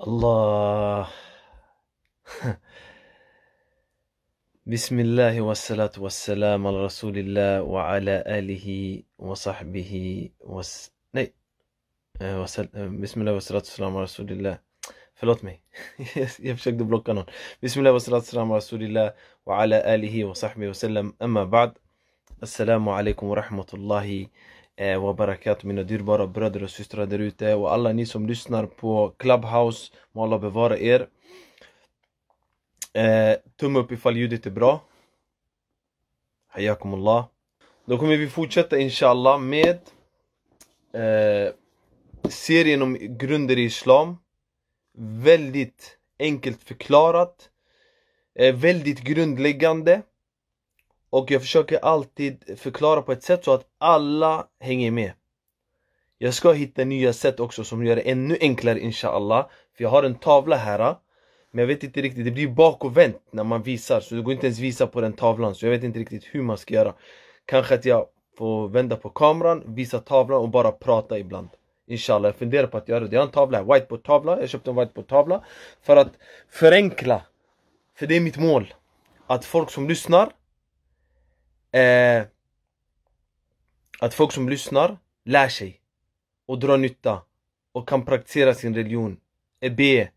الله بسم الله والصلاة والسلام على رسول الله وعلى آله وصحبه وس... ني... آه، وسل... آه، بسم الله والصلاة والسلام على رسول الله فلوت مي يفشك دبلوك قانون بسم الله والصلاة والسلام على رسول الله وعلى آله وصحبه وسلم أما بعد السلام عليكم ورحمة الله وبركاته eh, wa mina dyrbara bröder och systrar där ute och alla ni som lyssnar på Clubhouse, må Allah bevara er eh, Tumme upp ifall ljudet är bra Hayakumullah Då kommer vi fortsätta inshallah med eh, serien om grunder i Islam Väldigt enkelt förklarat eh, Väldigt grundläggande och jag försöker alltid förklara på ett sätt så att alla hänger med Jag ska hitta nya sätt också som gör det ännu enklare inshallah För jag har en tavla här ah. Men jag vet inte riktigt, det blir bakovänt när man visar Så det går inte ens visa på den tavlan Så jag vet inte riktigt hur man ska göra Kanske att jag får vända på kameran, visa tavlan och bara prata ibland Inshallah, jag funderar på att göra det. Jag har en tavla här, whiteboardtavla. Jag köpte en whiteboardtavla för att förenkla. För det är mitt mål. Att folk som lyssnar eh, att folk som lyssnar lär sig och drar nytta och kan praktisera sin religion, be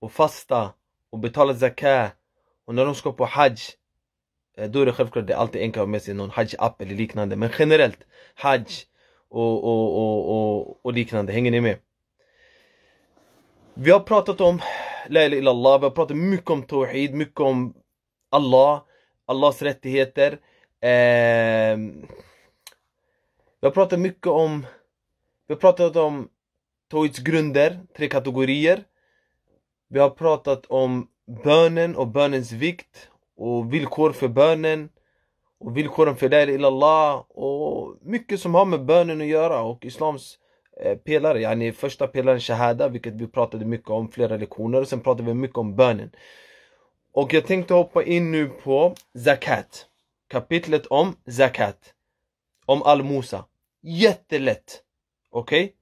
och fasta och betala zakat och när de ska på hajj eh, då är det självklart det är alltid enkelt att ha med sig någon hajj-app eller liknande men generellt hajj och, och, och, och, och liknande, hänger ni med? Vi har pratat om La ilaha illallah, vi har pratat mycket om Tawhid, mycket om Allah, Allahs rättigheter Eh, vi har pratat mycket om Vi har pratat om Tawhits grunder, tre kategorier. Vi har pratat om bönen och bönens vikt och villkor för bönen och villkoren för där ilallah och mycket som har med bönen att göra och islams eh, pelare, yani första pelaren shahada vilket vi pratade mycket om flera lektioner och sen pratade vi mycket om bönen. Och jag tänkte hoppa in nu på zakat kapitlet om zakat, om allmosa. Jättelätt! Okej? Okay?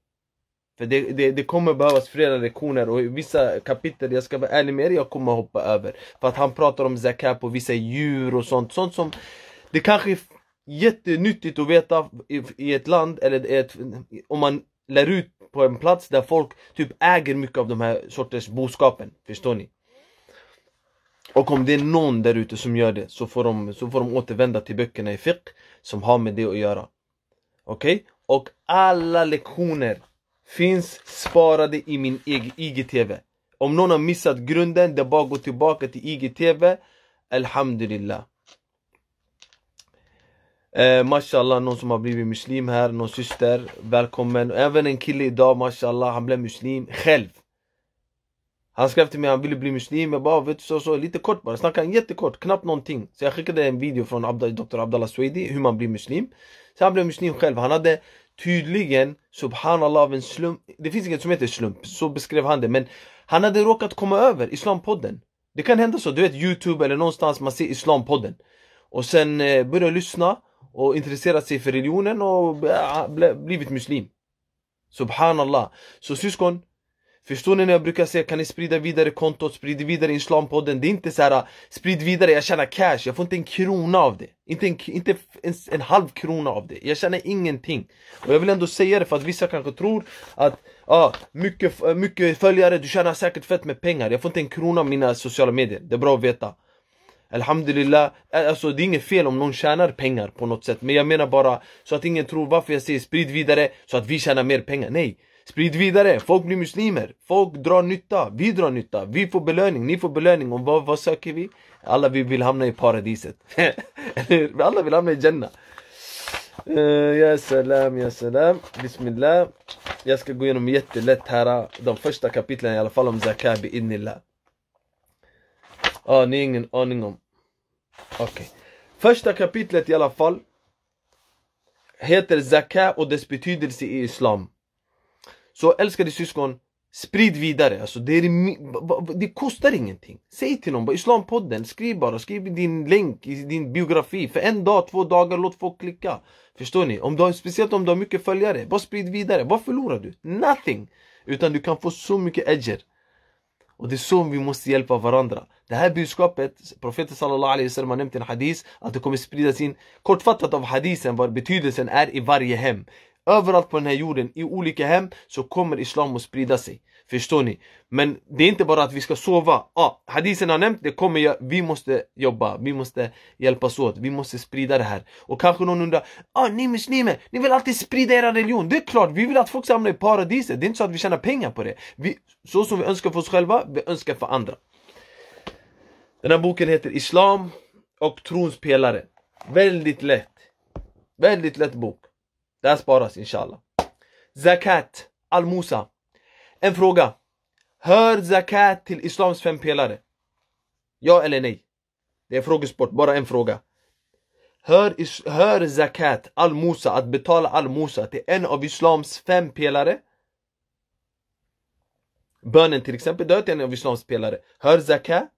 För det, det, det, kommer behövas flera lektioner och vissa kapitel, jag ska vara ärlig med er, jag kommer hoppa över. För att han pratar om zakat på vissa djur och sånt, sånt som det kanske är jättenyttigt att veta i, i ett land eller ett, om man lär ut på en plats där folk typ äger mycket av de här sorters boskapen, förstår ni? Och om det är någon där ute som gör det så får, de, så får de återvända till böckerna i fiqh som har med det att göra. Okej? Okay? Och alla lektioner finns sparade i min IGTV. Om någon har missat grunden, det är bara att gå tillbaka till IGTV. Alhamdulillah. Eh, mashallah, någon som har blivit muslim här, någon syster, välkommen. Även en kille idag, mashallah, han blev muslim själv. Han skrev till mig, att han ville bli muslim, jag bara ah, vet du så så, lite kort bara, snackade jättekort, knappt någonting Så jag skickade en video från Abda, Dr Abdallah Swedi, hur man blir muslim Så han blev muslim själv, han hade tydligen, subhanallah av en slump Det finns inget som heter slump, så beskrev han det Men han hade råkat komma över islampodden Det kan hända så, du vet youtube eller någonstans man ser islampodden Och sen eh, började lyssna och intressera sig för religionen och eh, blivit muslim Subhanallah Så syskon Förstår ni när jag brukar säga kan ni sprida vidare kontot, sprid vidare Islampodden. Det är inte så här äh, sprid vidare, jag tjänar cash, jag får inte en krona av det. Inte en, inte en, en halv krona av det. Jag tjänar ingenting. Och jag vill ändå säga det för att vissa kanske tror att ja, äh, mycket, äh, mycket följare, du tjänar säkert fett med pengar. Jag får inte en krona av mina sociala medier. Det är bra att veta. Alhamdulillah, alltså det är inget fel om någon tjänar pengar på något sätt. Men jag menar bara så att ingen tror varför jag säger sprid vidare så att vi tjänar mer pengar. Nej. Sprid vidare, folk blir muslimer, folk drar nytta, vi drar nytta, vi får belöning, ni får belöning och vad, vad söker vi? Alla vi vill hamna i paradiset. Alla vill hamna i Jannah. Uh, ja salam, ja salam, bismillah. Jag ska gå igenom jättelätt här, de första kapitlen i alla fall om zakat biidnillah. Ja, ah, ni har ingen aning om. Okej. Okay. Första kapitlet i alla fall heter zakat och dess betydelse i Islam. Så älskade syskon, sprid vidare. Alltså, det, är, det kostar ingenting. Säg till någon, Islampodden, skriv bara, skriv din länk i din biografi. För en dag, två dagar, låt folk klicka. Förstår ni? Om du har, speciellt om du har mycket följare, bara sprid vidare. Vad förlorar du? Nothing! Utan du kan få så mycket edger. Och det är så vi måste hjälpa varandra. Det här budskapet, profeten sallallahu alaihi wasallam har nämnt en hadis, att det kommer spridas in. Kortfattat av hadisen vad betydelsen är i varje hem. Överallt på den här jorden, i olika hem, så kommer Islam att sprida sig. Förstår ni? Men det är inte bara att vi ska sova. Ah, hadisen har nämnt, det kommer jag. Vi måste jobba, vi måste hjälpas åt, vi måste sprida det här. Och kanske någon undrar, ah, ni muslimer, ni vill alltid sprida era religion. Det är klart, vi vill att folk ska hamna i paradiset. Det är inte så att vi tjänar pengar på det. Vi, så som vi önskar för oss själva, vi önskar för andra. Den här boken heter Islam och trons pelare. Väldigt lätt. Väldigt lätt bok. Det här sparas inshallah. Zakat, al-Musa. En fråga. Hör zakat till islams fem pelare? Ja eller nej? Det är frågesport, bara en fråga. Hör, hör zakat, al-Musa, att betala al-Musa till en av islams fem pelare? Bönen till exempel, dö till en av islams pelare. Hör zakat?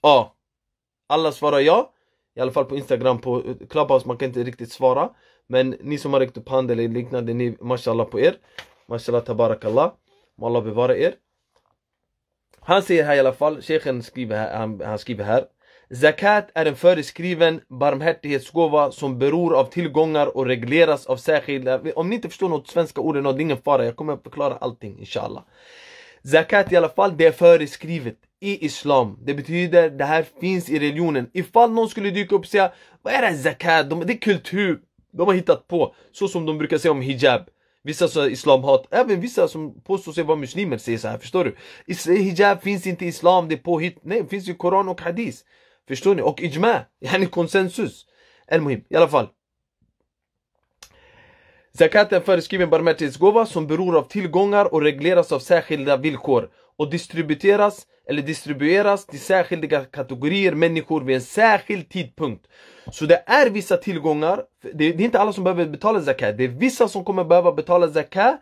Ja. Alla svarar ja. I alla fall på Instagram, på eh, Clubhouse, man kan inte riktigt svara Men ni som har räckt upp handen eller liknande, ni, mashallah på er Mashallah tabarakallah Må Allah bevara er Han säger här i alla fall, Sheikhen skriver här, han, han skriver här Zakat är en föreskriven barmhärtighetsgåva som beror av tillgångar och regleras av särskilda... Om ni inte förstår något svenska ord det är ingen fara, jag kommer att förklara allting inshallah Zakat i alla fall, det är föreskrivet i Islam. Det betyder, det här finns i religionen. Ifall någon skulle dyka upp och säga, vad är det här zakat? De, det är kultur. De har hittat på. Så som de brukar säga om hijab. Vissa så islamhat, även vissa som påstår sig vara muslimer säger så här, förstår du? Is hijab finns inte i islam, det är påhitt. Nej, det finns i Koran och Hadith. Förstår ni? Och ijma, yani konsensus. El muhim, i alla fall. Zakaten föreskriven barmhärtighetsgåva som beror av tillgångar och regleras av särskilda villkor och distribueras eller distribueras till särskilda kategorier människor vid en särskild tidpunkt. Så det är vissa tillgångar, det är inte alla som behöver betala zakat, det är vissa som kommer behöva betala zakat.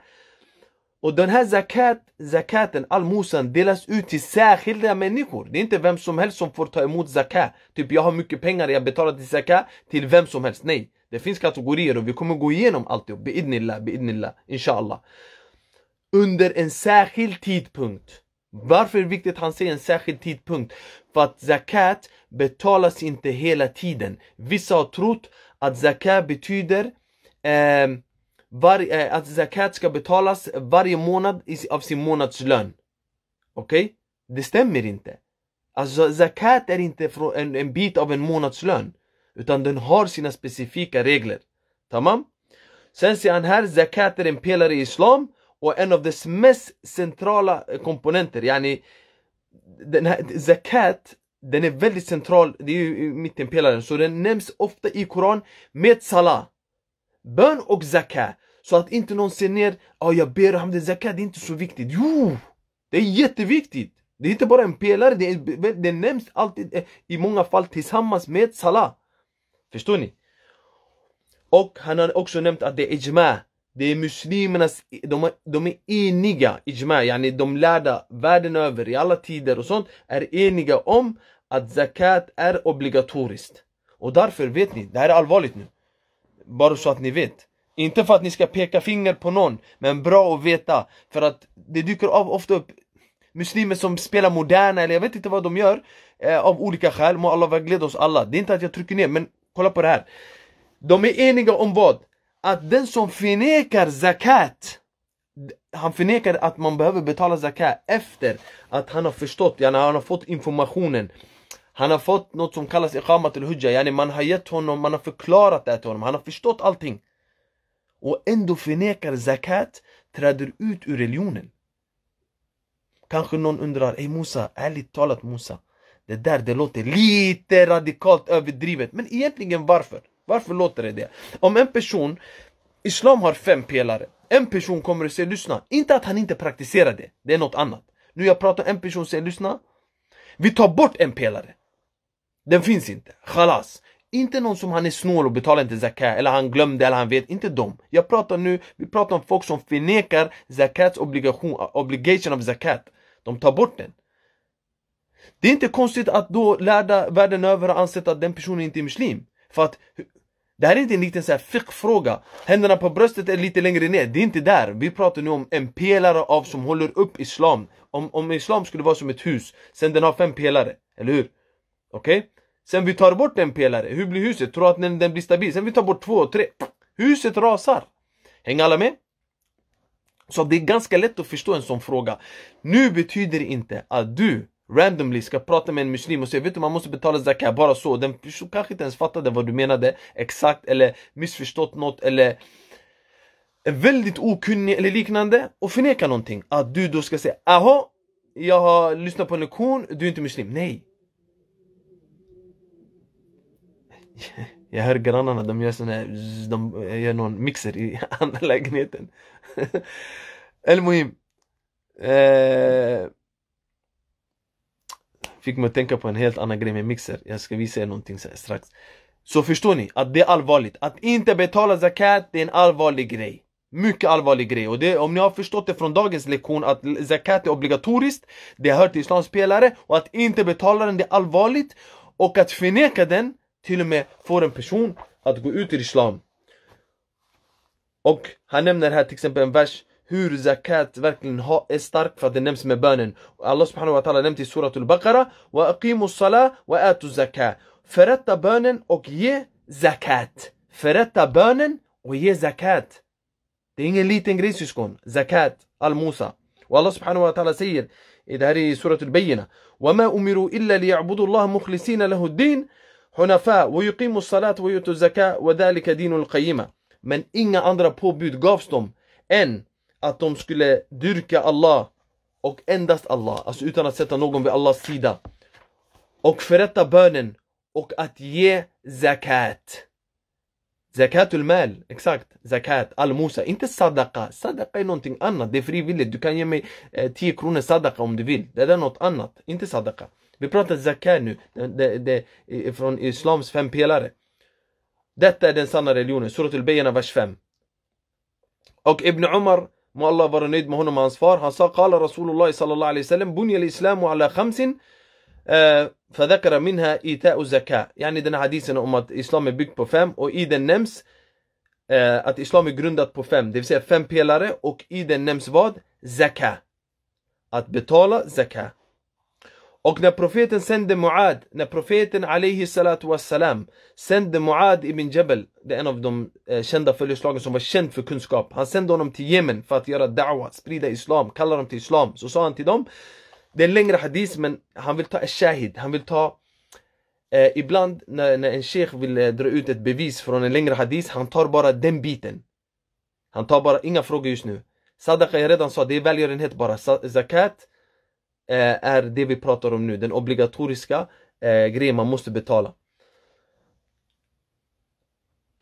Och den här zakat, zakaten, allmosan, delas ut till särskilda människor. Det är inte vem som helst som får ta emot zakat. Typ jag har mycket pengar, jag betalar till zakat till vem som helst. Nej. Det finns kategorier och vi kommer gå igenom alltihop. Beidnillah, beidnillah, inshallah. Under en särskild tidpunkt. Varför är det viktigt att han säger en särskild tidpunkt? För att zakat betalas inte hela tiden. Vissa har trott att zakat betyder eh, var, eh, att zakat ska betalas varje månad av sin månadslön. Okej? Okay? Det stämmer inte. Alltså zakat är inte en, en bit av en månadslön. Utan den har sina specifika regler. Tamam? Sen ser han här, zakat är en pelare i Islam och en av dess mest centrala eh, komponenter. Yani, den här, zakat, den är väldigt central, det är ju mittenpelaren, så den nämns ofta i Koran med salah. Bön och zakat. Så att inte någon ser ner, ja oh, jag ber hamden zakat, det är inte så viktigt. Jo! Det är jätteviktigt! Det är inte bara en pelare, det, är, det nämns alltid eh, i många fall tillsammans med salah. Förstår ni? Och han har också nämnt att det är ijma. Det är muslimernas, de, de är eniga, ijma, yani de lärda världen över i alla tider och sånt är eniga om att zakat är obligatoriskt. Och därför vet ni, det här är allvarligt nu. Bara så att ni vet. Inte för att ni ska peka finger på någon, men bra att veta. För att det dyker av ofta upp muslimer som spelar moderna, eller jag vet inte vad de gör. Eh, av olika skäl, må Allah vägleda oss alla. Det är inte att jag trycker ner, men Kolla på det här. De är eniga om vad? Att den som förnekar zakat han förnekar att man behöver betala zakat efter att han har förstått, yani han har fått informationen. Han har fått något som kallas iqamat till hujja yani man har gett honom, man har förklarat det till honom, han har förstått allting. Och ändå förnekar zakat, träder ut ur religionen. Kanske någon undrar, ey Musa, ärligt talat Musa, det där det låter lite radikalt överdrivet. Men egentligen varför? Varför låter det det? Om en person, Islam har fem pelare. En person kommer och säger lyssna, inte att han inte praktiserar det. Det är något annat. Nu jag pratar en person säger lyssna. Vi tar bort en pelare. Den finns inte. Khalas. Inte någon som han är snål och betalar inte zakat eller han glömde eller han vet. Inte dem. Jag pratar nu, vi pratar om folk som förnekar zakats obligation, obligation of zakat. De tar bort den. Det är inte konstigt att då lärda världen över har ansett att den personen inte är muslim. För att det här är inte en liten så fråga Händerna på bröstet är lite längre ner. Det är inte där. Vi pratar nu om en pelare av som håller upp islam. Om, om islam skulle vara som ett hus, sen den har fem pelare, eller hur? Okej? Okay? Sen vi tar bort en pelare, hur blir huset? Tror att den, den blir stabil? Sen vi tar bort två och tre. Huset rasar. Hänger alla med? Så det är ganska lätt att förstå en sån fråga. Nu betyder det inte att du randomly ska prata med en muslim och säga vet du man måste betala zakat bara så. Den personen kanske inte ens fattade vad du menade exakt eller missförstått något eller är väldigt okunnig eller liknande och förneka någonting. Att du då ska säga aha, jag har lyssnat på en lektion, du är inte muslim. Nej. Jag hör grannarna, de gör sån här, de gör någon mixer i andra lägenheten. El Muhim. Eh, fick mig att tänka på en helt annan grej med mixer. Jag ska visa er någonting strax. Så förstår ni att det är allvarligt. Att inte betala zakat, det är en allvarlig grej. Mycket allvarlig grej. Och det, om ni har förstått det från dagens lektion att zakat är obligatoriskt, det hör till islams pelare. Och att inte betala den, det är allvarligt. Och att förneka den, till och med får en person att gå ut ur islam. Och han nämner här till exempel en vers hur zakat verkligen ha, är stark för att det nämns med bönen. Allah subhanahu wa ta'ala nämnt i surat al Baqara wa aqimu salah wa atu zakat. Förrätta bönen och ge zakat. Förrätta bönen och ge zakat. Det är ingen liten grej syskon. Zakat, al-Musa. Och Allah subhanahu wa ta'ala säger i det här i surat al Bayyina وَمَا أُمِرُوا إِلَّا لِيَعْبُدُوا اللَّهَ مُخْلِصِينَ لَهُ الدِّينَ حُنَفَاء وَيُقِيمُوا الصَّلَاةَ وَيُؤْتُوا الزَّكَاءَ وَذَلِكَ دِينُ الْقَيِّمَةِ Men inga andra påbud gavs dem än att de skulle dyrka Allah och endast Allah, alltså utan att sätta någon vid Allahs sida. Och förrätta bönen och att ge zakat. Zakatul mal, exakt. Zakat, allmosa, inte sadaqa. Sadaqa är någonting annat, det är frivilligt. Du kan ge mig 10 eh, kronor sadaqa om du vill. Det är något annat, inte sadaqa. Vi pratar zakat nu, det, det, det, från islams fem pelare. Detta är den sanna religionen, suratul Bayana vers 5. Och Ibn Omar ما الله برنيد ما هنا ما انصفار حصا قال رسول الله صلى الله عليه وسلم بني الإسلام على خمس آه، فذكر منها إيتاء الزكاة يعني دنا حديث أن أمت إسلام بيك بفهم وإيدا نمس آه، أت إسلام جرندت بفهم دي فهم بيلاري وإيدا نمس بعد زكاة أت بطالة زكاة Och när profeten sände Muad, när profeten alaihi salatu wassalam sände Muad ibn Jabal, det är en av de eh, kända följeslagen som var känd för kunskap. Han sände honom till Jemen för att göra da'wa, sprida islam, kalla dem till islam. Så sa han till dem, det är en längre hadis men han vill ta shahid, han vill ta eh, Ibland när, när en sheikh vill eh, dra ut ett bevis från en längre hadis, han tar bara den biten. Han tar bara, inga frågor just nu. Sadaqa, jag redan sa, det är välgörenhet bara. Zakat, Eh, är det vi pratar om nu, den obligatoriska eh, grejen man måste betala.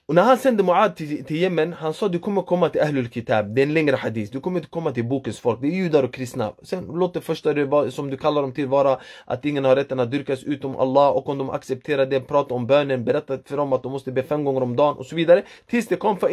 Och när han sände Muad till, till Yemen, han sa du kommer komma till Ahlul Kitab, det är en längre hadith, du kommer inte komma till bokens folk, det är judar och kristna. Sen låt det första som du kallar dem till vara att ingen har rätten att dyrkas utom Allah och om de accepterar det, prata om bönen, berätta för dem att de måste be fem gånger om dagen och så vidare. Tills det kom för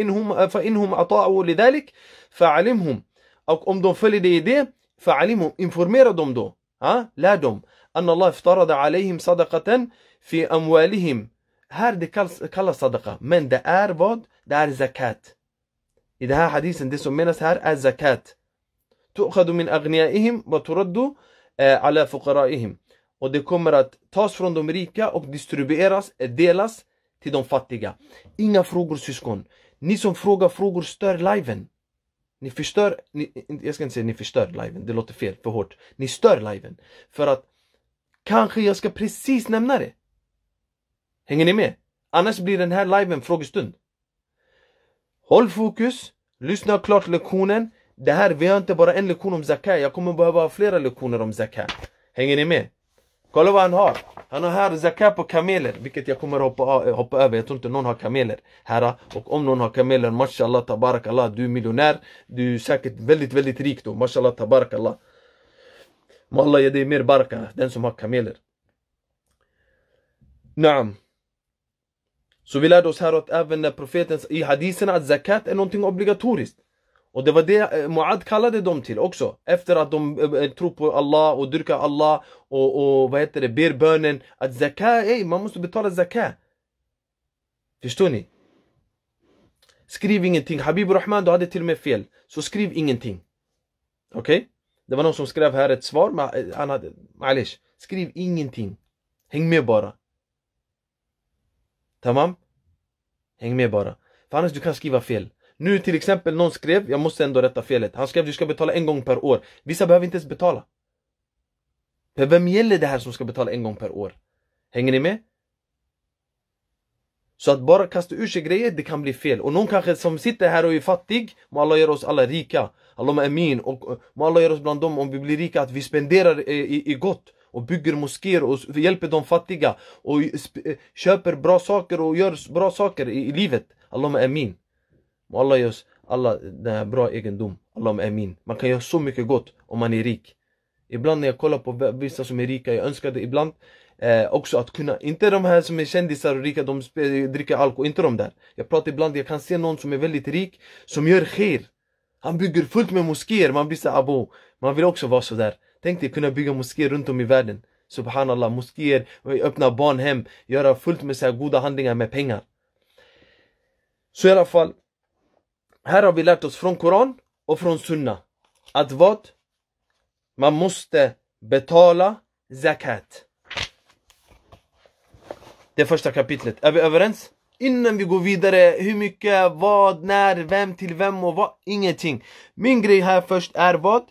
inhum ata'u lidalik fa'alimhum. Och om de följer dig i det فعلموا انفورمير دوم دو ها لا دوم ان الله افترض عليهم صدقه في اموالهم هار دي كلا كل صدقه من ده ار بود دار زكات اذا ها حديث دي سمينس هار الزكاه تؤخذ من اغنيائهم وترد آه، على فقرائهم ودي كومرات تاس فروند امريكا او ديستريبيراس ديلاس تي دوم فاتيغا اينا فروغور سيسكون نيسون سون فروغا فروغور ستار لايفن Ni förstör, ni, jag ska inte säga ni förstör liven, det låter fel, för hårt. Ni stör liven. För att kanske jag ska precis nämna det. Hänger ni med? Annars blir den här liven frågestund. Håll fokus, lyssna klart lektionen. Det här, vi har inte bara en lektion om Zakai, jag kommer behöva ha flera lektioner om Zakai. Hänger ni med? Kolla vad han har! Han har här zaka på kameler, vilket jag kommer hoppa, hoppa över. Jag tror inte någon har kameler här. Och om någon har kameler, mashallah tabarakallah, du är miljonär. Du är säkert väldigt, väldigt rik då, mashallah tabarakallah. Må Allah ge dig mer barka, den som har kameler. Naam. Så vi lärde oss här att även profeten i hadiserna att zakat är någonting obligatoriskt. Och det var det eh, Muad kallade dem till också. Efter att de eh, eh, tror på Allah och dyrkar Allah och, och vad heter det, ber bönen. Att zaka, ey, man måste betala zaka. Förstår ni? Skriv ingenting. Habib Rahman, du hade till och med fel. Så skriv ingenting. Okej? Okay? Det var någon som skrev här ett svar, han hade... Malish, skriv ingenting. Häng med bara. Tamam? Häng med bara. För annars du kan skriva fel. Nu till exempel någon skrev, jag måste ändå rätta felet. Han skrev du ska betala en gång per år. Vissa behöver inte ens betala. För vem gäller det här som ska betala en gång per år? Hänger ni med? Så att bara kasta ur sig grejer, det kan bli fel. Och någon kanske som sitter här och är fattig, må Allah göra oss alla rika. Allahumma amin. Och må Allah göra oss bland dem, om vi blir rika, att vi spenderar i, i gott och bygger moskéer och hjälper de fattiga och eh, köper bra saker och gör bra saker i, i livet. Allahumma amin. Må Allah ge oss alla den här bra egendom. är min. Man kan göra så mycket gott om man är rik. Ibland när jag kollar på vissa som är rika, jag önskar ibland eh, också att kunna, inte de här som är kändisar och rika, de dricker alkohol, inte de där. Jag pratar ibland, jag kan se någon som är väldigt rik, som gör khair. Han bygger fullt med moskéer, man blir så abo. Man vill också vara sådär. Tänk dig kunna bygga moskéer runt om i världen. Subhanallah, moskéer, öppna barnhem, göra fullt med så goda handlingar med pengar. Så i alla fall, här har vi lärt oss från Koran och från Sunna att vad? Man måste betala zakat. Det första kapitlet. Är vi överens? Innan vi går vidare, hur mycket, vad, när, vem, till vem och vad? Ingenting. Min grej här först är vad?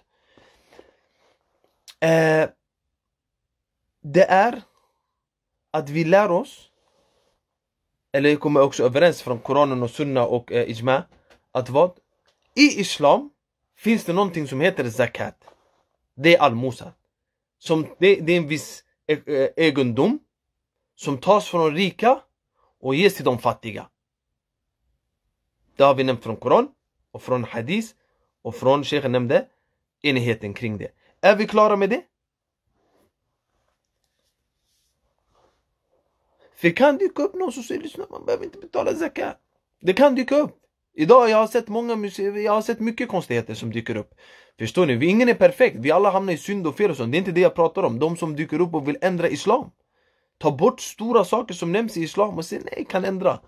Eh, det är att vi lär oss, eller kommer också överens från Koranen och Sunna och eh, Ijma, att vad? I Islam finns det någonting som heter zakat. Det är allmosa. Som, det, det är en viss e, e, egendom som tas från de rika och ges till de fattiga. Det har vi nämnt från Koran och från Hadis och från Sheikhen nämnde enigheten kring det. Är vi klara med det? För det kan dyka upp någon som säger lyssna, man behöver inte betala zakat. Det kan dyka upp. Idag jag har sett många jag har sett mycket konstigheter som dyker upp. Förstår ni? Ingen är perfekt, vi alla hamnar i synd och fel och sånt. Det är inte det jag pratar om. De som dyker upp och vill ändra Islam. Ta bort stora saker som nämns i Islam och säg nej, kan ändra.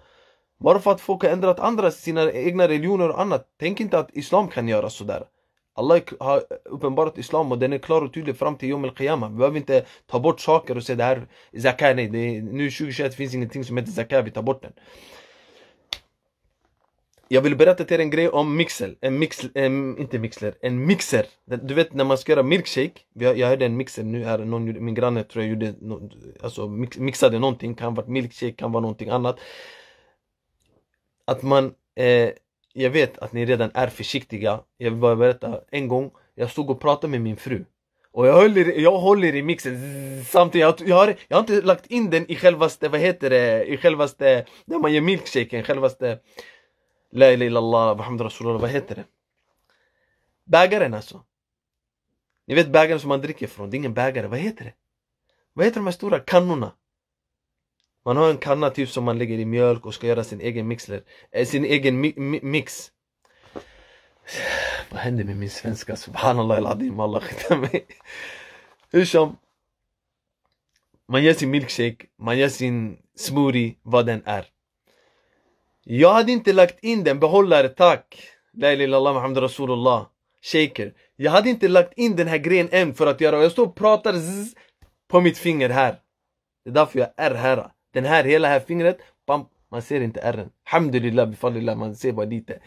Bara för att folk har ändrat andra, sina egna religioner och annat. Tänk inte att Islam kan göra sådär. Allah har uppenbarat Islam och den är klar och tydlig fram till Yom al qiyama Vi behöver inte ta bort saker och säga det här, Zaka, nej, det är, nu 2021 finns ingenting som heter Zaka, vi tar bort den. Jag vill berätta till er en grej om mixel, en mixel, en, inte mixler, en mixer Du vet när man ska göra milkshake, jag, jag hörde en mixer nu här, någon, min granne tror jag gjorde, alltså mix, mixade någonting, kan vara milkshake, kan vara någonting annat Att man, eh, jag vet att ni redan är försiktiga, jag vill bara berätta en gång, jag stod och pratade med min fru och jag håller, jag håller i mixen samtidigt, jag, jag, har, jag har inte lagt in den i självaste, vad heter det, i självaste, när man gör milkshaken, självaste La ila illallah, Muhammed Rasulullah, vad heter det? Bägaren alltså. Ni vet bägaren som man dricker från, det är ingen bägare, vad heter det? Vad heter de här stora kannorna? Man har en kanna typ som man lägger i mjölk och ska göra sin egen mixler, äh, sin egen mi mi mix. Vad händer med min svenska? Subhanallah al Allah skita mig. Hur som. Man gör sin milkshake, man gör sin smoothie, vad den är. Jag hade inte lagt in den, behållare tack. La ilaha Muhammad Rasulullah. Shaker. Jag hade inte lagt in den här grejen än för att göra Jag står och pratar zzz, på mitt finger här. Det är därför jag är här. Den här, hela här fingret. Bam, man ser inte ärren. Hamdulillah, bifallillah, man ser bara lite.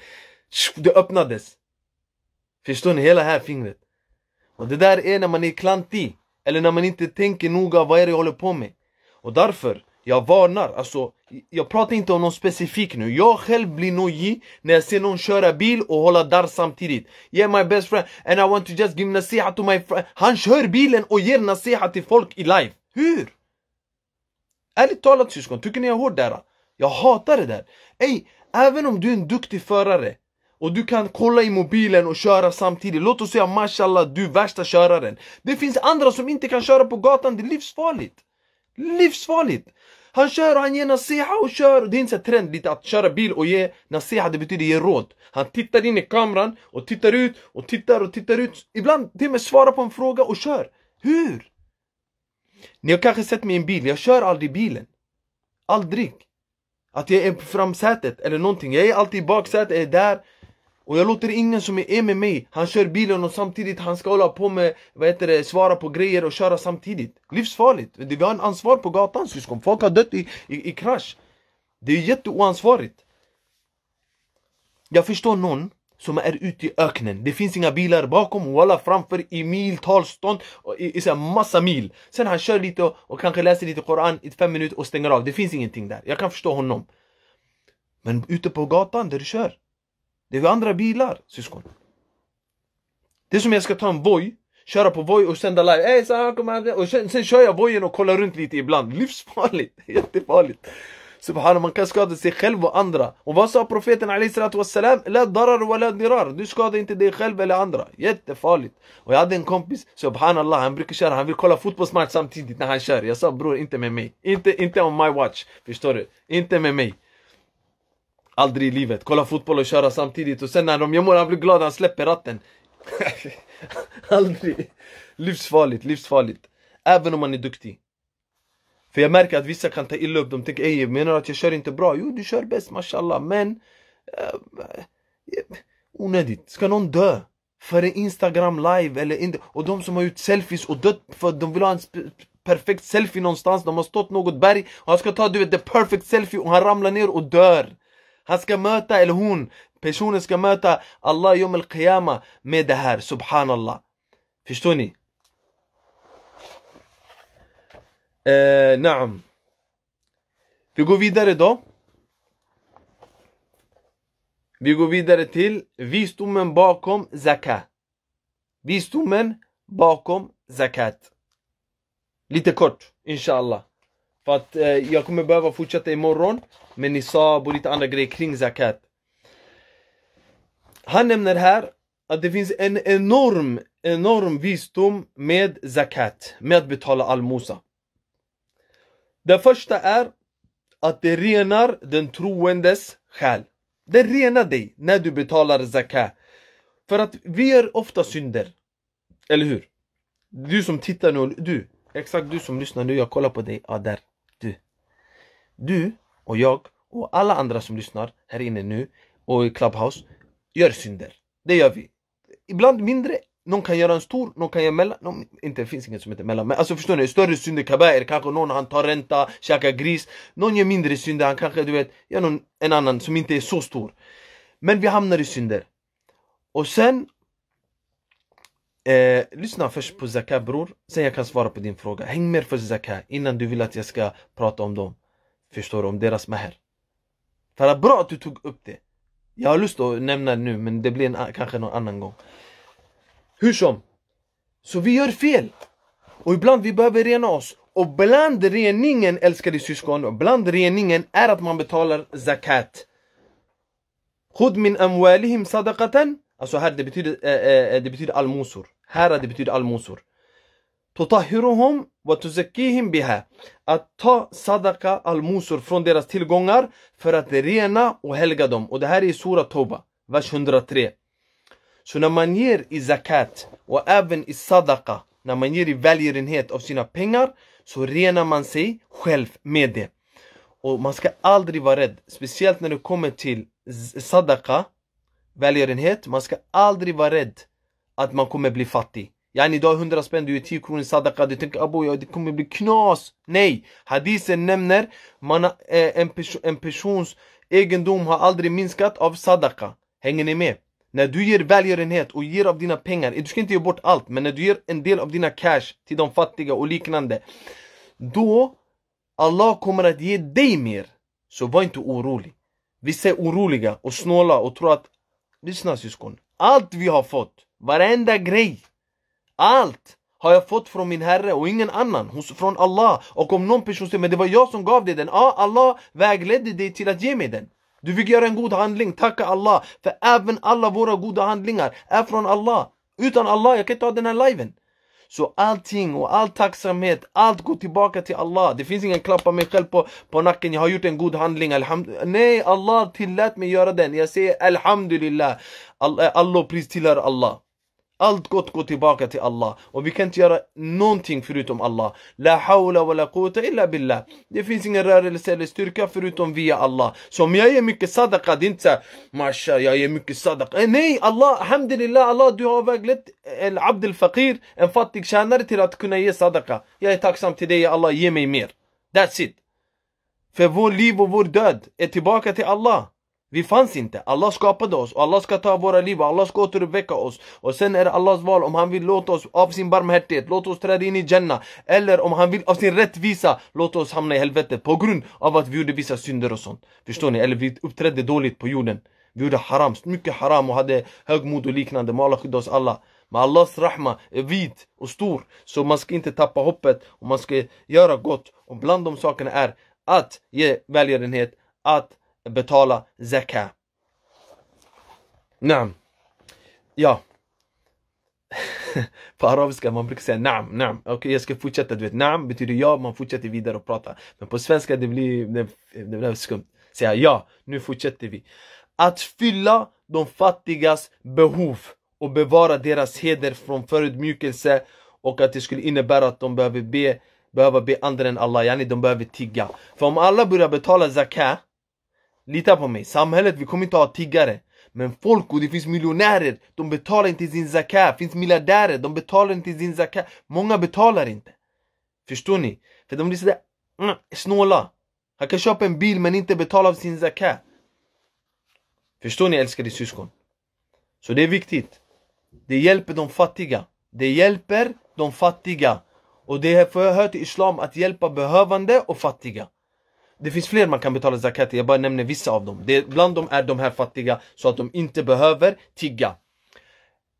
Det öppnades. Förstår ni? Hela här fingret. Och det där är när man är klantig. Eller när man inte tänker noga, vad är det jag håller på med? Och därför, jag varnar. Alltså, jag pratar inte om någon specifik nu. Jag själv blir nojig när jag ser någon köra bil och hålla darr samtidigt. Yeah my best friend and I want to just give nasiha to my friend. Han kör bilen och ger nasiha till folk i live. Hur? Ärligt talat syskon, tycker ni jag är hård där? Jag hatar det där. Ey, även om du är en duktig förare och du kan kolla i mobilen och köra samtidigt. Låt oss säga mashallah, du är värsta köraren. Det finns andra som inte kan köra på gatan, det är livsfarligt. Livsfarligt! Han kör och han ger nasiha och kör. Det är en sån trend lite att köra bil och ge nasiha, det betyder ge råd. Han tittar in i kameran och tittar ut och tittar och tittar ut. Ibland till och med svarar på en fråga och kör. Hur? Ni har kanske sett mig i en bil, jag kör aldrig bilen. Aldrig. Att jag är på framsätet eller någonting. Jag är alltid i baksätet, jag är där. Och jag låter ingen som är med mig, han kör bilen och samtidigt han ska hålla på med, vad heter det, svara på grejer och köra samtidigt. Livsfarligt! Vi har en ansvar på gatan syskon, folk har dött i, i, i krasch. Det är jätteoansvarigt. Jag förstår någon som är ute i öknen. Det finns inga bilar bakom, walla framför i miltals stånd, i, i så massa mil. Sen han kör lite och, och kanske läser lite Koran i fem minuter och stänger av. Det finns ingenting där. Jag kan förstå honom. Men ute på gatan där du kör. Det är andra bilar syskon. Det är som jag ska ta en Voi, köra på Voi och sända live. Hey, så och sen, sen kör jag Voien och kollar runt lite ibland. Livsfarligt! Jättefarligt! Subhanallah, man kan skada sig själv och andra. Och vad sa profeten wassalam? Du skadar inte dig själv eller andra. Jättefarligt. Och jag hade en kompis, subhanallah, han brukar köra, han vill kolla fotbollsmatch samtidigt när han kör. Jag sa bror, inte med mig. Inte, inte on my watch. Förstår du? Inte med mig. Aldrig i livet. Kolla fotboll och köra samtidigt och sen när de gör mål, han blir glad, han släpper ratten. Aldrig. Livsfarligt, livsfarligt. Även om man är duktig. För jag märker att vissa kan ta illa upp, de tänker ej menar du att jag kör inte bra? Jo du kör bäst mashallah men eh, eh, Onödigt, ska någon dö? För en instagram live eller inte Och de som har gjort selfies och dött för att de vill ha en perfekt selfie någonstans De har stått något berg och han ska ta du vet the perfect selfie och han ramlar ner och dör هسك متى الهون بيشون هسك متى الله يوم القيامة ما سبحان الله فيشتوني آه نعم بيقو في داري دو بيقو في داري تيل فيستو من باكم زكاة فيستو من باكم زكاة لتكوت إن شاء الله För att eh, jag kommer behöva fortsätta imorgon med nisab och lite andra grejer kring zakat. Han nämner här att det finns en enorm, enorm visdom med zakat, med att betala allmosa. Det första är att det renar den troendes själ. Det renar dig när du betalar zakat. För att vi gör ofta synder. Eller hur? Du som tittar nu, du. Exakt du som lyssnar nu, jag kollar på dig. Ja, där du. Du och jag och alla andra som lyssnar här inne nu och i Clubhouse gör synder. Det gör vi. Ibland mindre, någon kan göra en stor, någon kan göra mellan, någon, inte, det finns inget som heter mellan, men alltså förstår ni? Större synder, kabair, kanske någon han tar ränta, käkar gris, någon gör mindre synder, han kanske du vet, gör någon, en annan som inte är så stor. Men vi hamnar i synder. Och sen Eh, lyssna först på Zaka bror, sen jag kan svara på din fråga. Häng med först Zaka innan du vill att jag ska prata om dem. Förstår du? Om deras maher. För att bra att du tog upp det. Jag har lust att nämna det nu men det blir en, kanske någon annan gång. Hur som. Så vi gör fel. Och ibland vi behöver rena oss. Och bland reningen älskade syskon, bland reningen är att man betalar zakat. Khud min amwalihim sadaqatan. Alltså här det betyder, äh, äh, det betyder allmosor. Här det betyder allmosor. Tutahhiruhum wa tuzakkihim biha. Att ta sadaka, allmosor från deras tillgångar för att rena och helga dem. Och det här är i Sura Toba, vers 103. Så när man ger i zakat och även i sadaka, när man ger i välgörenhet av sina pengar, så renar man sig själv med det. Och man ska aldrig vara rädd, speciellt när det kommer till sadaka, välgörenhet. Man ska aldrig vara rädd att man kommer bli fattig. Yani du har 100 spänn, du ger 10 kronor i sadaka, du tänker abo, ja, det kommer bli knas. Nej! Hadisen nämner man, eh, en, pers en persons egendom har aldrig minskat av sadaka. Hänger ni med? När du ger välgörenhet och ger av dina pengar, eh, du ska inte ge bort allt, men när du ger en del av dina cash till de fattiga och liknande, då Allah kommer att ge dig mer. Så var inte orolig. Vissa är oroliga och snåla och tror att, lyssna syskon, allt vi har fått varenda grej. Allt har jag fått från min herre och ingen annan, från Allah. Och om någon person säger men det var jag som gav dig den. Ja, Allah vägledde dig till att ge mig den. Du fick göra en god handling, tacka Allah. För även alla våra goda handlingar är från Allah. Utan Allah, jag kan inte ha den här liven. Så allting och all tacksamhet, allt går tillbaka till Allah. Det finns ingen klappa mig själv på, på nacken, jag har gjort en god handling. Nej, Allah tillät mig göra den. Jag säger Alhamdulillah. All, eh, allo pris tillhör Allah. allt gott går tillbaka till Allah. och vi kan inte göra någonting forutom Allah. La hawla wa la quta illa billah. Det finns ingen rörelse eller styrka förutom via Allah. Så om jag ger mycket sadaqa, det är inte såhär, masha, jag ger mycket sadaqa. Eh, Nej, Allah, hamdulillah, Allah, du har väglett Abdel faqir, en fattig tjänare, till att kunna ge sadaqa. Jag är tacksam till dig, Allah, ge mig mer. That's it. För vår liv och vår död är tillbaka till Allah. Vi fanns inte. Allah skapade oss och Allah ska ta våra liv och Allah ska återuppväcka oss. Och sen är det Allahs val om han vill låta oss av sin barmhärtighet, låta oss träda in i Jannah. Eller om han vill av sin rättvisa låta oss hamna i helvetet på grund av att vi gjorde vissa synder och sånt. Förstår ni? Eller vi uppträdde dåligt på jorden. Vi gjorde haram, mycket haram och hade högmod och liknande. Må Allah skydda oss alla. Men Allahs rahma är vit och stor. Så man ska inte tappa hoppet och man ska göra gott. Och bland de sakerna är att ge välgörenhet, att betala zaka. Naam. Ja. på arabiska man brukar säga naam, naam. Okej, okay, jag ska fortsätta. Du vet, naam betyder ja, man fortsätter vidare och prata. Men på svenska det blir, det, det blir skumt. Säga ja, nu fortsätter vi. Att fylla de fattigas behov och bevara deras heder från förödmjukelse och att det skulle innebära att de behöver be, behöva be andra än Allah, yani de behöver tigga. För om alla börjar betala zakat Lita på mig, samhället vi kommer inte ha tiggare. Men folk och det finns miljonärer, de betalar inte sin zakat. Det finns miljardärer, de betalar inte sin zakat. Många betalar inte. Förstår ni? För de blir sådär mm, snåla. Han kan köpa en bil men inte betala av sin zakat. Förstår ni älskade syskon? Så det är viktigt. Det hjälper de fattiga. Det hjälper de fattiga. Och det jag hör till Islam att hjälpa behövande och fattiga. Det finns fler man kan betala zakat till, jag bara nämner vissa av dem. Det, bland dem är de här fattiga så att de inte behöver tigga.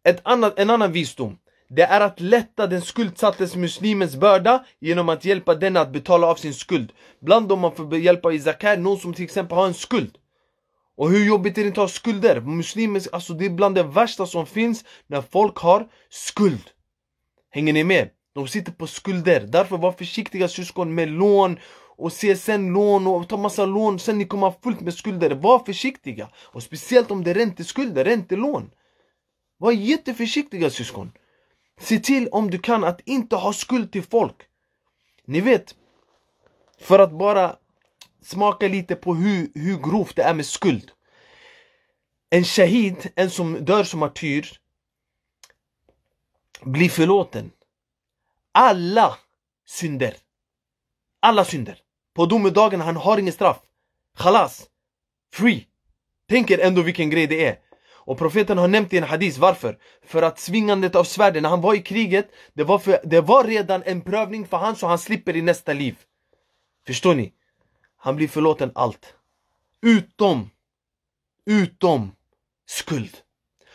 Ett annat, en annan visdom, det är att lätta den skuldsattes muslimens börda genom att hjälpa den att betala av sin skuld. Bland dem man får hjälpa i zakat, någon som till exempel har en skuld. Och hur jobbigt är det inte att ha skulder? Muslimer, alltså det är bland det värsta som finns när folk har skuld. Hänger ni med? De sitter på skulder. Därför var försiktiga syskon med lån och CSN-lån och ta massa lån. Sen ni kommer ha fullt med skulder. Var försiktiga! Och speciellt om det är ränteskulder, räntelån. Var jätteförsiktiga syskon. Se till om du kan att inte ha skuld till folk. Ni vet, för att bara smaka lite på hur, hur grovt det är med skuld. En shahid, en som dör som martyr, blir förlåten. Alla synder. Alla synder. På domedagen, han har inget straff. Khalas! Free! Tänk er ändå vilken grej det är. Och profeten har nämnt i en hadis, varför? För att svingandet av svärden, när han var i kriget, det var, för, det var redan en prövning för han så han slipper i nästa liv. Förstår ni? Han blir förlåten allt. Utom, utom skuld.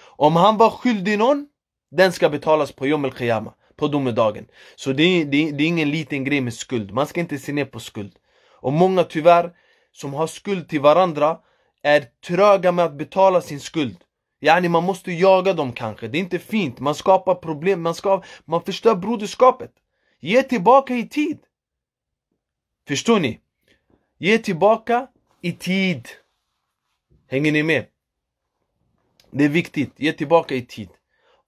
Om han var skyldig någon, den ska betalas på Jom al-Qiyama, på domedagen. Så det, det, det är ingen liten grej med skuld. Man ska inte se ner på skuld. Och många tyvärr, som har skuld till varandra, är tröga med att betala sin skuld. Yani man måste jaga dem kanske, det är inte fint. Man skapar problem, man, ska, man förstör broderskapet. Ge tillbaka i tid. Förstår ni? Ge tillbaka i tid. Hänger ni med? Det är viktigt, ge tillbaka i tid.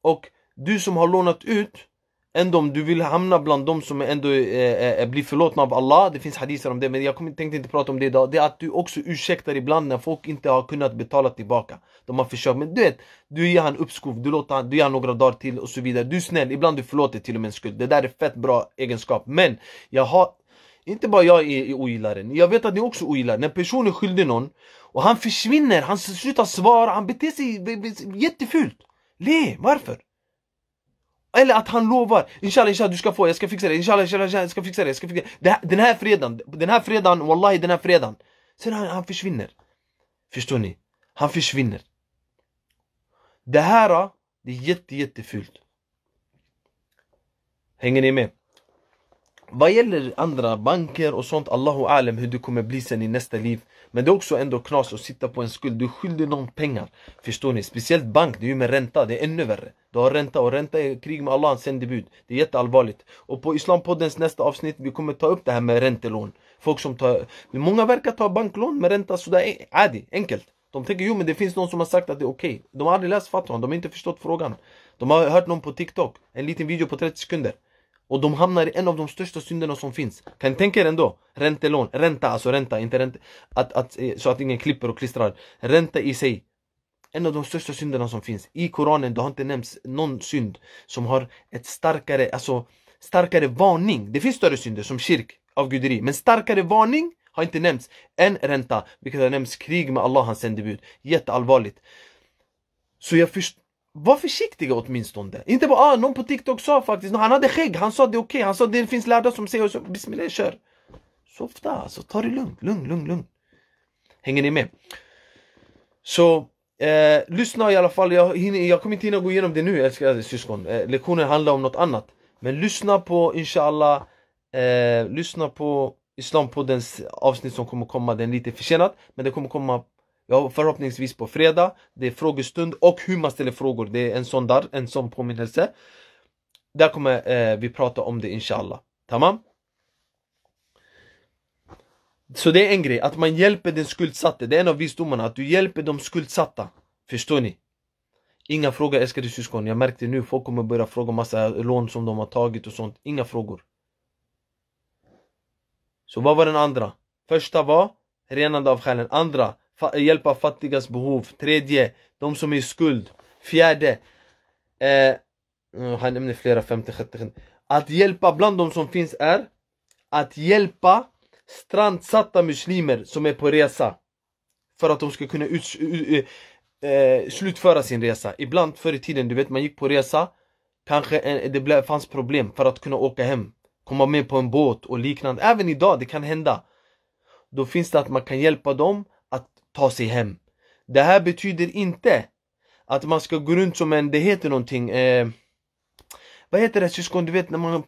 Och du som har lånat ut, Ändå om du vill hamna bland de som ändå eh, blir förlåtna av Allah, det finns hadiser om det men jag tänkte inte prata om det idag. Det är att du också ursäktar ibland när folk inte har kunnat betala tillbaka. De har försökt, men du vet, du ger han uppskov, du, låter han, du ger han några dagar till och så vidare. Du är snäll, ibland du förlåter till och med en skuld. Det där är fett bra egenskap. Men jag har, inte bara jag är ogillar den, jag vet att ni också ogillar När personen är skyldig någon och han försvinner, han slutar svara, han beter sig jättefult. Le, varför? Eller att han lovar, inshallah, inshallah du ska få, jag ska fixa det, inshallah, inshallah, inshallah jag ska fixa det, jag ska fixa det. Den här fredagen, den här fredagen, wallahi den här fredagen. Sen han, han försvinner. Förstår ni? Han försvinner. Det här, ah, det är jätte, jättefult. Hänger ni med? Vad gäller andra banker och sånt, Allahu alam hur du kommer bli sen i nästa liv Men det är också ändå knas att sitta på en skuld, du är skyldig någon pengar Förstår ni? Speciellt bank, det är ju med ränta, det är ännu värre Du har ränta och ränta är krig med Allah, han bud Det är jätteallvarligt Och på Islampoddens nästa avsnitt, vi kommer ta upp det här med räntelån Folk som tar, många verkar ta banklån med ränta sådär, adi, enkelt De tänker jo men det finns någon som har sagt att det är okej okay. De har aldrig läst fatwan, de har inte förstått frågan De har hört någon på TikTok, en liten video på 30 sekunder och de hamnar i en av de största synderna som finns. Kan ni tänka er ändå? Räntelån, ränta alltså ränta, inte ränta. Att, att, eh, så att ingen klipper och klistrar. Ränta i sig. En av de största synderna som finns. I Koranen, det har inte nämnts någon synd som har ett starkare, alltså starkare varning. Det finns större synder som kyrk, guderi, men starkare varning har inte nämnts än ränta, vilket har nämnts krig med Allah, hans sändebud. Jätteallvarligt. Så jag förstår var försiktiga åtminstone. Inte bara ah, någon på TikTok sa faktiskt, han hade skägg, han sa det är okej, okay. han sa det finns lärda som säger så, bismillah kör. Softa alltså, ta det lugnt, lugn, lugn, lugn. Hänger ni med? Så eh, lyssna i alla fall, jag, hinner, jag kommer inte hinna gå igenom det nu älskade eh, syskon. Eh, lektionen handlar om något annat. Men lyssna på inshallah, eh, lyssna på Islampoddens avsnitt som kommer komma, den är lite försenat men det kommer komma Ja, förhoppningsvis på fredag. Det är frågestund och hur man ställer frågor. Det är en sån där, en sån påminnelse. Där kommer eh, vi prata om det inshallah. Tamam? Så det är en grej, att man hjälper den skuldsatte. Det är en av visdomarna, att du hjälper de skuldsatta. Förstår ni? Inga frågor älskade syskon. Jag märkte nu, folk kommer börja fråga massa lån som de har tagit och sånt. Inga frågor. Så vad var den andra? Första var renande av själen. Andra hjälpa fattigas behov. Tredje, de som är i skuld. Fjärde, eh, han nämner flera, femte, sjätte, sjätte. Att hjälpa bland de som finns är att hjälpa strandsatta muslimer som är på resa. För att de ska kunna ut, uh, uh, uh, slutföra sin resa. Ibland förr i tiden, du vet man gick på resa, kanske eh, det fanns problem för att kunna åka hem. Komma med på en båt och liknande. Även idag, det kan hända. Då finns det att man kan hjälpa dem ta sig hem. Det här betyder inte att man ska gå runt som en, det heter någonting, eh, vad heter det syskon, du vet när man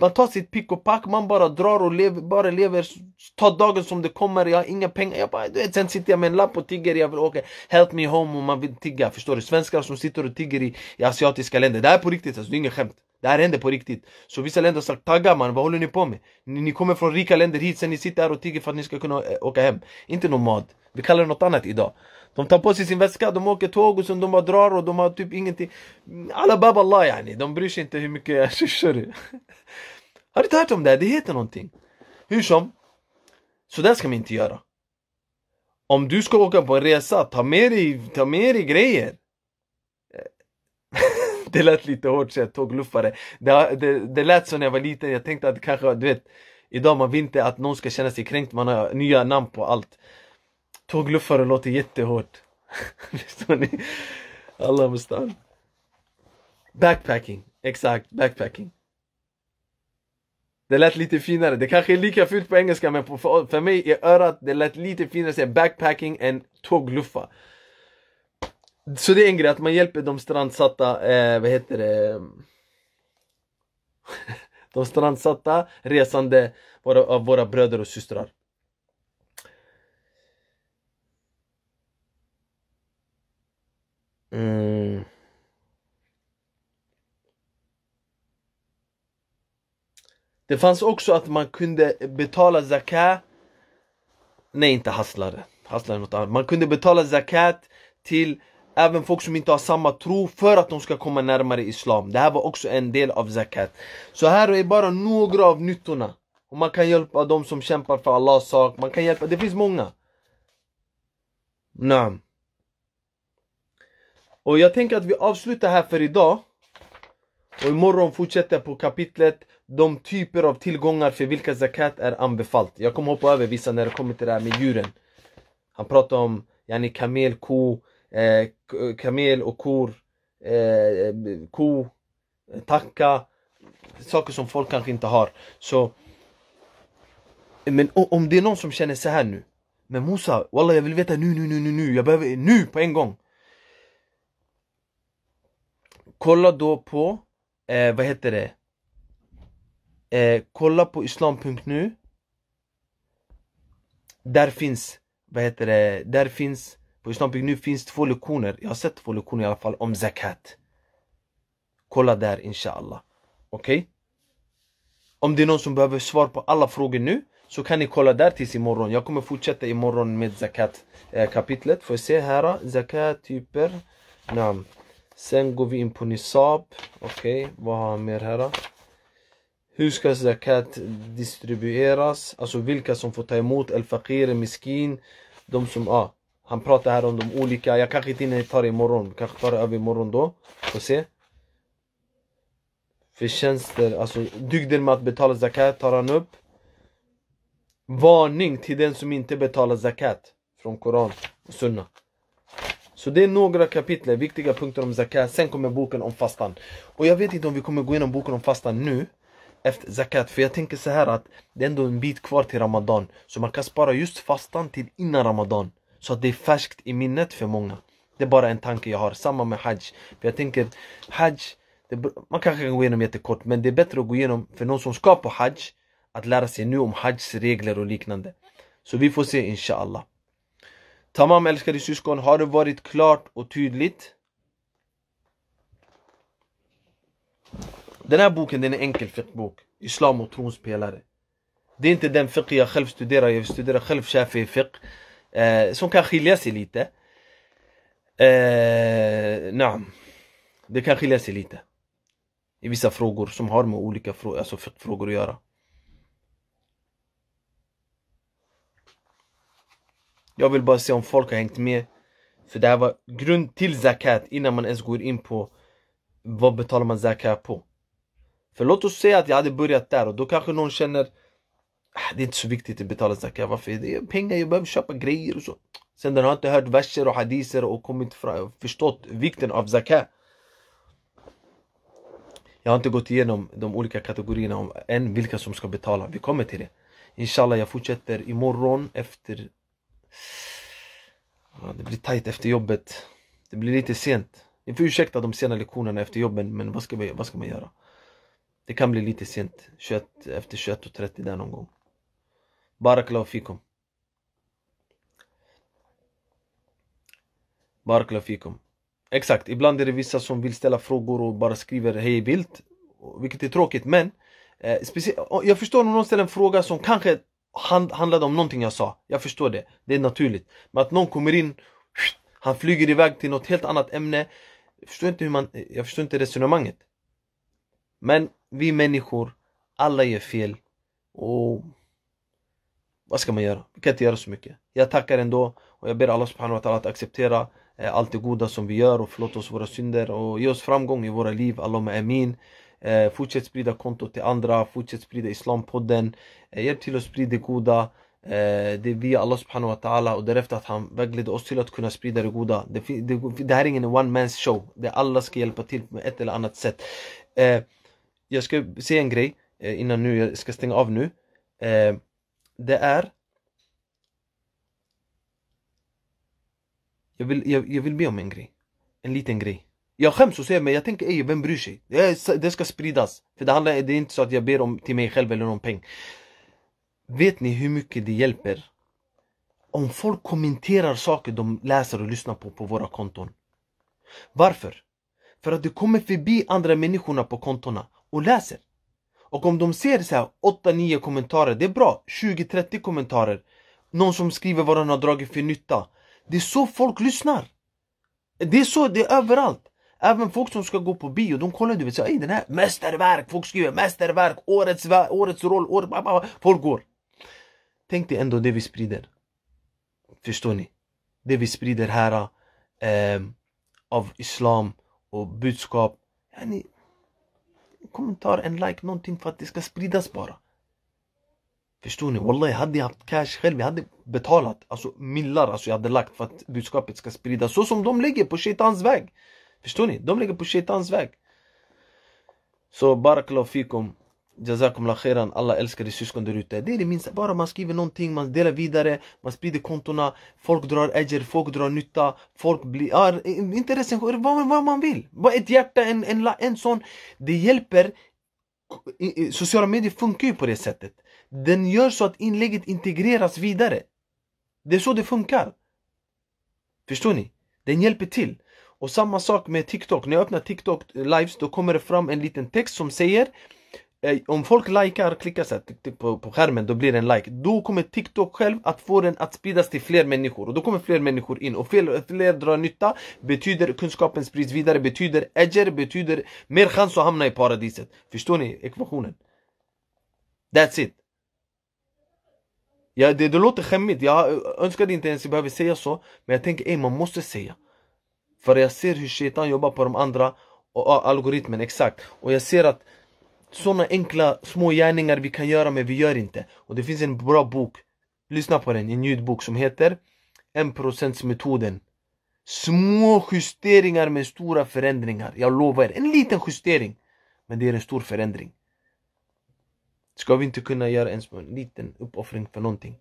man tar sitt pick och pack, man bara drar och lever, bara lever, tar dagen som det kommer, jag har inga pengar. Jag bara, du vet, sen sitter jag med en lapp och tigger, jag vill åka, help me home om man vill tigga. Förstår du? Svenskar som sitter och tigger i, i asiatiska länder. Det här är på riktigt, alltså, det är inget skämt. Det här händer på riktigt. Så vissa länder har sagt tagga man, vad håller ni på med? Ni, ni kommer från rika länder hit, sen ni sitter här och tigger för att ni ska kunna eh, åka hem. Inte nomad. Vi kallar det något annat idag. De tar på sig sin väska, de åker tåg och sen de bara drar och de har typ ingenting. Alla bab yani, de bryr sig inte hur mycket shishori. har du inte hört om det här? Det heter någonting. Hur som, så där ska man inte göra. Om du ska åka på en resa, ta med dig, ta med dig grejer. Eh. det lät lite hårt så jag tågluffade. Det, det, det lät så när jag var liten, jag tänkte att kanske, du vet, idag man vill inte att någon ska känna sig kränkt, man har nya namn på allt. Tågluffare låter jättehårt. Förstår ni? Allah mustan. Backpacking, exakt, backpacking. Det lät lite finare, det kanske är lika fult på engelska men för mig i örat det lät lite finare att säga backpacking än tågluffa. Så det är en grej, att man hjälper de strandsatta, eh, vad heter det? de strandsatta resande våra, av våra bröder och systrar. Mm. Det fanns också att man kunde betala zakat Nej inte hasslare, hasslare något annat. Man kunde betala zakat till även folk som inte har samma tro för att de ska komma närmare Islam. Det här var också en del av zakat. Så här är bara några av nyttorna. Och man kan hjälpa de som kämpar för Allahs sak, man kan hjälpa, det finns många. Naam. Och jag tänker att vi avslutar här för idag. Och imorgon fortsätter på kapitlet De typer av tillgångar för vilka zakat är anbefallt. Jag kommer hoppa över vissa när det kommer till det här med djuren. Han pratar om yani, kamel, ko, Eh, kamel och kor, eh, ko, tacka, saker som folk kanske inte har. Så, men om det är någon som känner så här nu, men Musa, wallah jag vill veta nu, nu, nu, nu, nu, jag behöver nu på en gång. Kolla då på, eh, vad heter det? Eh, kolla på islam.nu Där finns, vad heter det, där finns på Islampic nu finns två lektioner, jag har sett två lektioner i alla fall om zakat. Kolla där inshallah. Okej? Okay? Om det är någon som behöver svar på alla frågor nu så kan ni kolla där tills imorgon. Jag kommer fortsätta imorgon med zakat eh, kapitlet. Får jag se här, ah, zakat typer. Nam. Sen går vi in på nisab. Okej, okay. vad har han mer här? Ah? Hur ska zakat distribueras? Alltså vilka som får ta emot, El fakir miskin, de som... Ah, han pratar här om de olika, jag kanske inte hinner ta det imorgon, kanske tar det över imorgon då Får se Förtjänster, alltså dygden med att betala zakat tar han upp Varning till den som inte betalar zakat från Koran och Sunna Så det är några kapitel, viktiga punkter om zakat, sen kommer boken om fastan Och jag vet inte om vi kommer gå igenom boken om fastan nu efter zakat. För jag tänker så här att det är ändå en bit kvar till Ramadan. Så man kan spara just fastan till innan Ramadan. Så att det är färskt i minnet för många. Det är bara en tanke jag har. Samma med Hajj. För jag tänker, Hajj, man kanske kan gå igenom jättekort men det är bättre att gå igenom för någon som ska på Hajj att lära sig nu om Hajjs regler och liknande. Så vi får se inshallah. Tamam älskade syskon, har det varit klart och tydligt? Den här boken den är en enkel fiqh-bok. Islam och tronspelare. Det är inte den fiqh jag själv studerar, jag studerar själv shafi fiqh eh, som kan skilja sig lite. Eh, nah. Det kan skilja sig lite i vissa frågor som har med olika frå alltså frågor att göra. Jag vill bara se om folk har hängt med. För det här var grund till zakat innan man ens går in på vad betalar man zakat på. För låt oss säga att jag hade börjat där och då kanske någon känner Ah, det är inte så viktigt att betala zakat. Varför? Det är pengar, jag behöver köpa grejer och så. Sen den har inte hört verser och hadiser och kommit fram, förstått vikten av zakat. Jag har inte gått igenom de olika kategorierna om än vilka som ska betala. Vi kommer till det. Inshallah, jag fortsätter imorgon efter... Det blir tight efter jobbet. Det blir lite sent. Ni får ursäkta de sena lektionerna efter jobben, men vad ska man, vad ska man göra? Det kan bli lite sent, 21, efter 21.30 där någon gång. بارك الله فيكم بارك الله فيكم Exakt, ibland är det vissa som vill ställa frågor och bara skriver hej Bildt Vilket är tråkigt men eh, Jag förstår om någon ställer en fråga som kanske handlade om någonting jag sa Jag förstår det, det är naturligt Men att någon kommer in Han flyger iväg till något helt annat ämne Jag förstår inte, hur man, jag förstår inte resonemanget Men vi människor, alla gör fel och vad ska man göra? Vi kan inte göra så mycket. Jag tackar ändå och jag ber Allah subhanahu wa ta'ala att acceptera eh, allt det goda som vi gör och förlåta oss våra synder och ge oss framgång i våra liv. Allahumma amin. Eh, fortsätt sprida kontot till andra, fortsätt sprida islampodden. Eh, hjälp till att sprida det goda. det är via Allah subhanahu wa ta'ala och därefter att han vägleder oss till att kunna sprida det goda. Det, det, det här är ingen one man show. Det alla ska hjälpa till på ett eller annat sätt. jag ska säga en grej innan nu, jag ska stänga av nu det är jag vill, jag, jag vill be om en grej, en liten grej Jag skäms att säga men jag tänker ej, vem bryr sig? Det ska spridas, för det, handlar, det är inte så att jag ber om till mig själv eller någon peng Vet ni hur mycket det hjälper? Om folk kommenterar saker de läser och lyssnar på, på våra konton Varför? För att det kommer förbi andra människorna på kontona och läser och om de ser så 8-9 kommentarer, det är bra. 20-30 kommentarer. Någon som skriver vad den har dragit för nytta. Det är så folk lyssnar. Det är så, det är överallt. Även folk som ska gå på bio, de kollar du vet, säger den här mästerverk, folk skriver mästerverk, årets, årets roll, år, folk går. Tänk dig ändå det vi sprider. Förstår ni? Det vi sprider här eh, av islam och budskap kommentar, en like, någonting för att det ska spridas bara. Förstår ni? Wallah, jag hade haft cash själv, jag hade betalat alltså millar, alltså jag hade lagt för att budskapet ska spridas så som de lägger på shaitans väg. Förstår ni? De lägger på shaitans väg. Så barakallahu fikum. Jazakumullah khairan, alla älskade syskon där ute. Det är det minsta, bara man skriver någonting, man delar vidare, man sprider kontona, folk drar edger, folk drar nytta, folk blir, ja, inte recensioner, vad, vad man vill. Bara ett hjärta, en, en, en sån. Det hjälper. Sociala medier funkar ju på det sättet. Den gör så att inlägget integreras vidare. Det är så det funkar. Förstår ni? Den hjälper till. Och samma sak med TikTok. När jag öppnar TikTok lives, då kommer det fram en liten text som säger Eh, om folk likar, klickar så här, på, på skärmen, då blir det en like. Då kommer TikTok själv att få den att spridas till fler människor och då kommer fler människor in och fler, fler drar nytta. Betyder kunskapen sprids vidare, betyder edger, betyder mer chans att hamna i paradiset. Förstår ni ekvationen? That's it. Ja, det, det låter skämmigt, jag önskar inte ens jag behöver säga så. Men jag tänker, ey, man måste säga. För jag ser hur shaitan jobbar på de andra och, och algoritmen, exakt. Och jag ser att sådana enkla små gärningar vi kan göra men vi gör inte. Och det finns en bra bok, lyssna på den, en ljudbok som heter 1%-metoden. Små justeringar med stora förändringar. Jag lovar er, en liten justering. Men det är en stor förändring. Ska vi inte kunna göra ens en liten uppoffring för någonting?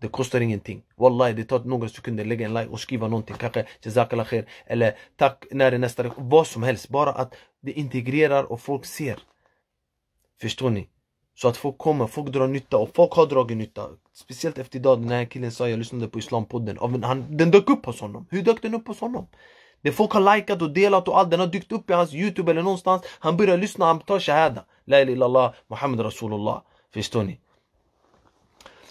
Det kostar ingenting. Wallahi, det tar några sekunder. Lägga en like och skriva någonting. Kanske jazakallah Eller tack, när är nästa Vad som helst. Bara att det integrerar och folk ser. Förstår ni? Så att folk kommer, folk drar nytta och folk har dragit nytta Speciellt efter idag den här killen sa, jag lyssnade på islampodden en, han, Den dök upp hos honom, hur dök den upp hos honom? Det folk har likat och delat och allt, den har dykt upp i hans youtube eller någonstans Han börjar lyssna, han tar shahada La ilallah, Muhammed Rasulullah Förstår ni?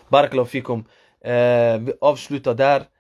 Barakallahu fikum eh, Vi avslutar där